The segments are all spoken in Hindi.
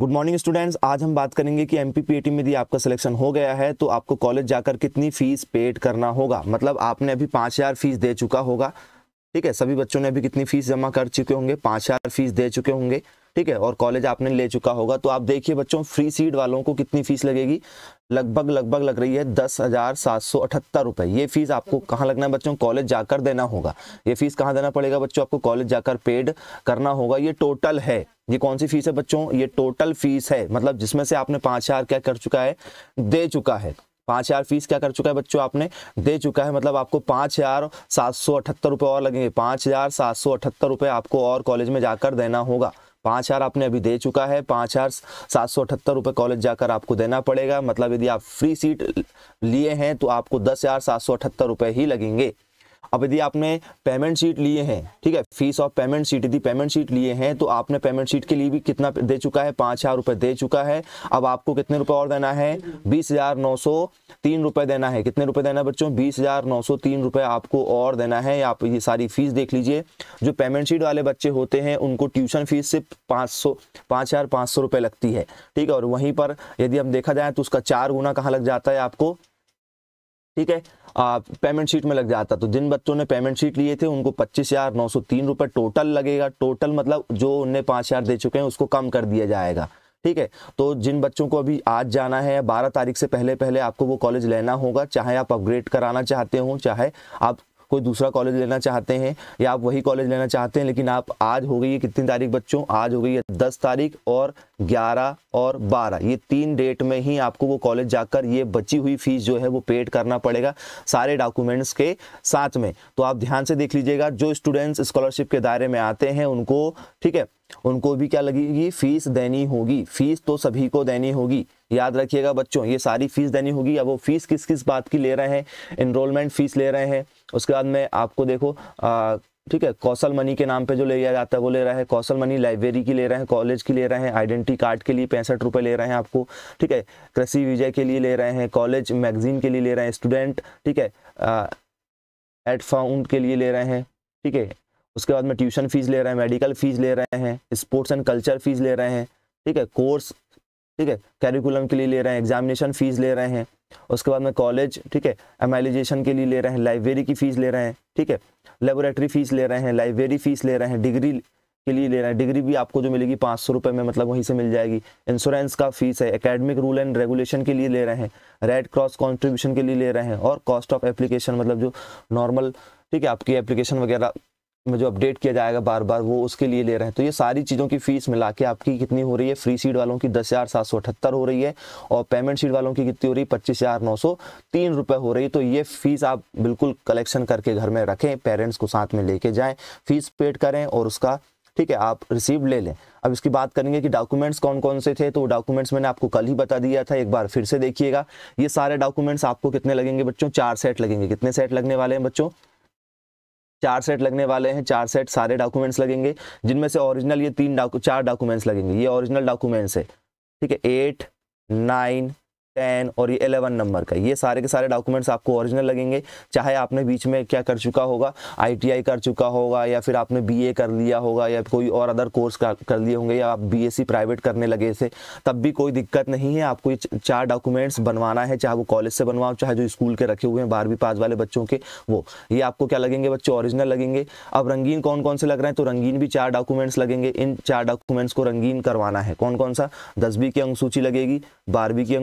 गुड मॉर्निंग स्टूडेंट्स आज हम बात करेंगे कि एम पी में यदि आपका सिलेक्शन हो गया है तो आपको कॉलेज जाकर कितनी फीस पेड करना होगा मतलब आपने अभी पाँच हज़ार फीस दे चुका होगा ठीक है सभी बच्चों ने अभी कितनी फीस जमा कर चुके होंगे पाँच हज़ार फीस दे चुके होंगे ठीक है और कॉलेज आपने ले चुका होगा तो आप देखिए बच्चों फ्री सीट वालों को कितनी फीस लगेगी लगभग लगभग लग रही है दस हजार सात सौ अठहत्तर रुपए ये फीस आपको कहाँ लगना है बच्चों कॉलेज जाकर देना होगा ये फीस कहाँ देना पड़ेगा बच्चों आपको कॉलेज जाकर पेड करना होगा ये टोटल है ये कौन सी फीस है बच्चों ये टोटल फीस है मतलब जिसमें से आपने पांच हज़ार क्या कर चुका है दे चुका है पाँच हज़ार फीस क्या कर चुका है बच्चों आपने दे चुका है मतलब आपको पाँच हज़ार सात सौ अठहत्तर रुपये और लगेंगे पाँच हज़ार सात सौ अठहत्तर रुपये आपको और कॉलेज में जाकर देना होगा पाँच हज़ार आपने अभी दे चुका है पाँच हज़ार सात सौ अठहत्तर रुपये कॉलेज जाकर आपको देना पड़ेगा मतलब यदि आप फ्री सीट लिए हैं तो आपको दस हज़ार सात सौ अठहत्तर रुपये ही लगेंगे अब यदि आपने पेमेंट शीट लिए हैं ठीक है फीस ऑफ पेमेंट शीट यदि पेमेंट शीट लिए हैं तो आपने पेमेंट शीट के लिए भी कितना दे चुका है पाँच हज़ार रुपये दे चुका है अब आपको कितने रुपये और देना है बीस हज़ार नौ सौ तीन रुपये देना है कितने रुपये देना है बच्चों बीस हज़ार नौ सौ तीन रुपये आपको और देना है आप ये सारी फीस देख लीजिए जो पेमेंट शीट वाले बच्चे होते हैं उनको ट्यूशन फीस से पाँच सौ पाँच हज़ार पाँच सौ रुपये लगती है ठीक है और वहीं पर यदि हम देखा जाए तो उसका चार गुना कहाँ लग जाता है आपको ठीक है पेमेंट शीट में लग जाता तो जिन बच्चों ने पेमेंट शीट लिए थे उनको पच्चीस हजार नौ सौ तीन रुपए टोटल लगेगा टोटल मतलब जो उन्हें पांच हज़ार दे चुके हैं उसको कम कर दिया जाएगा ठीक है तो जिन बच्चों को अभी आज जाना है बारह तारीख से पहले पहले आपको वो कॉलेज लेना होगा चाहे आप अपग्रेड कराना चाहते हो चाहे आप कोई दूसरा कॉलेज लेना चाहते हैं या आप वही कॉलेज लेना चाहते हैं लेकिन आप आज हो गई है कितनी तारीख बच्चों आज हो गई है दस तारीख और ग्यारह और बारह ये तीन डेट में ही आपको वो कॉलेज जाकर ये बची हुई फीस जो है वो पेड करना पड़ेगा सारे डॉक्यूमेंट्स के साथ में तो आप ध्यान से देख लीजिएगा जो स्टूडेंट्स स्कॉलरशिप के दायरे में आते हैं उनको ठीक है उनको भी क्या लगेगी फीस देनी होगी फीस तो सभी को देनी होगी याद रखिएगा बच्चों ये सारी फीस देनी होगी अब वो फीस किस किस बात की ले रहे हैं इनरोलमेंट फीस ले रहे हैं उसके बाद में आपको देखो आ, ठीक है कौशल मनी के नाम पे जो ले लिया जाता है वो ले रहा है कौशल मनी लाइब्रेरी की ले रहे हैं कॉलेज की ले रहे हैं आइडेंटिटी कार्ड के लिए पैंसठ रुपये ले रहे हैं आपको ठीक है कृषि विजय के लिए ले रहे हैं कॉलेज मैगजीन के लिए ले रहे हैं स्टूडेंट ठीक है एड फाउंड के लिए ले रहे हैं ठीक है उसके बाद में ट्यूशन फीस ले रहे हैं मेडिकल फीस ले रहे हैं स्पोर्ट्स एंड कल्चर फीस ले रहे हैं ठीक है कोर्स ठीक है कैरिकुलम के लिए ले रहे हैं एग्जामिनेशन फीस ले रहे हैं उसके बाद में कॉलेज ठीक है एमेलिजेशन के लिए ले रहे हैं लाइब्रेरी की फ़ीस ले रहे हैं ठीक है लेबोरेटरी फ़ीस ले रहे हैं लाइब्रेरी फ़ीस ले रहे हैं डिग्री के लिए ले रहे हैं डिग्री भी आपको जो मिलेगी पाँच सौ रुपये में मतलब वहीं से मिल जाएगी इंश्योरेंस का फीस है एकेडमिक रूल एंड रेगुलेशन के लिए ले रहे हैं रेड क्रॉस कॉन्ट्रीब्यूशन के लिए ले रहे हैं और कॉस्ट ऑफ एप्लीकेशन मतलब जो नॉर्मल ठीक है आपकी एप्लीकेशन वगैरह में जो अपडेट किया जाएगा बार बार वो उसके लिए ले रहे हैं तो ये सारी चीज़ों की फीस मिला के आपकी कितनी हो रही है फ्री सीट वालों की दस हज़ार सात सौ अठहत्तर हो रही है और पेमेंट सीट वालों की कितनी हो रही है पच्चीस हज़ार नौ सौ तीन रुपए हो रही है तो ये फीस आप बिल्कुल कलेक्शन करके घर में रखें पेरेंट्स को साथ में लेके जाए फीस पेड करें और उसका ठीक है आप रिसीव ले लें अब इसकी बात करेंगे कि डॉक्यूमेंट्स कौन कौन से थे तो डॉक्यूमेंट्स मैंने आपको कल ही बता दिया था एक बार फिर से देखिएगा ये सारे डॉक्यूमेंट्स आपको कितने लगेंगे बच्चों चार सेट लगेंगे कितने सेट लगने वाले हैं बच्चों चार सेट लगने वाले हैं चार सेट सारे डॉक्यूमेंट्स लगेंगे जिनमें से ओरिजिनल ये तीन डाकु, चार डॉक्यूमेंट्स लगेंगे ये ओरिजिनल डॉक्यूमेंट्स है ठीक है एट नाइन टेन और ये एलेवन नंबर का ये सारे के सारे डॉक्यूमेंट्स आपको ओरिजिनल लगेंगे चाहे आपने बीच में क्या कर चुका होगा आईटीआई कर चुका होगा या फिर आपने बीए कर लिया होगा या कोई और अदर कोर्स कर लिए होंगे या आप बीएससी प्राइवेट e करने लगे से तब भी कोई दिक्कत नहीं है आपको ये चार डॉक्यूमेंट्स बनवाना है चाहे वो कॉलेज से बनवाओ चाहे जो स्कूल के रखे हुए हैं बारहवीं पास वाले बच्चों के वो ये आपको क्या लगेंगे बच्चे ऑरिजिनल लगेंगे अब रंगीन कौन कौन से लग रहे हैं तो रंगीन भी चार डॉक्यूमेंट्स लगेंगे इन चार डॉक्यूमेंट्स को रंगीन करवाना है कौन कौन सा दसवीं की अंक सूची लगेगी बारहवीं की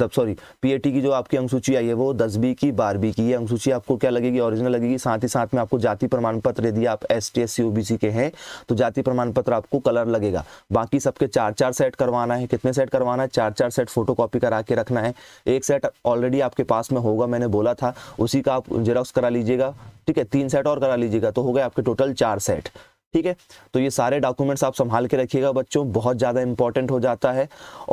मतलब सॉरी पीएटी की जो आपकी अंक सूची आई है वो दस बी की बारह बी की ये अंक सूची आपको क्या लगेगी ओरिजिनल लगेगी साथ ही साथ में आपको जाति प्रमाण पत्र यदि आप एस टी एस सी के हैं तो जाति प्रमाण पत्र आपको कलर लगेगा बाकी सबके चार चार सेट करवाना है कितने सेट करवाना है चार चार सेट फोटो कॉपी करा के रखना है एक सेट ऑलरेडी आपके पास में होगा मैंने बोला था उसी का आप जेरोक्स करा लीजिएगा ठीक है तीन सेट और करा लीजिएगा तो हो गए आपके टोटल चार सेट ठीक है तो ये सारे डॉक्यूमेंट्स आप संभाल के रखिएगा बच्चों बहुत ज़्यादा इंपॉर्टेंट हो जाता है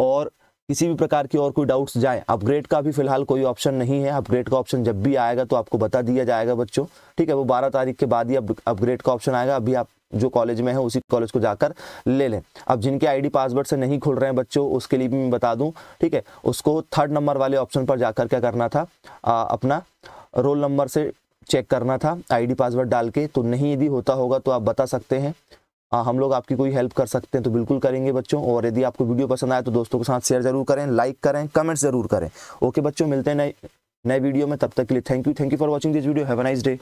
और किसी भी प्रकार की और कोई डाउट्स जाए अपग्रेड का भी फिलहाल कोई ऑप्शन नहीं है अपग्रेड का ऑप्शन जब भी आएगा तो आपको बता दिया जाएगा बच्चों ठीक है वो बारह तारीख के बाद ही अपग्रेड का ऑप्शन आएगा अभी आप जो कॉलेज में है उसी कॉलेज को जाकर ले लें अब जिनके आईडी पासवर्ड से नहीं खुल रहे हैं बच्चों उसके लिए भी मैं बता दूं ठीक है उसको थर्ड नंबर वाले ऑप्शन पर जाकर क्या करना था आ, अपना रोल नंबर से चेक करना था आईडी पासवर्ड डाल के तो नहीं यदि होता होगा तो आप बता सकते हैं आ, हाँ, हम लोग आपकी कोई हेल्प कर सकते हैं तो बिल्कुल करेंगे बच्चों और यदि आपको वीडियो पसंद आए तो दोस्तों के साथ शेयर जरूर करें लाइक करें कमेंट जरूर करें ओके बच्चों मिलते हैं नए नए वीडियो में तब तक के लिए thank you thank you for watching this video have a nice day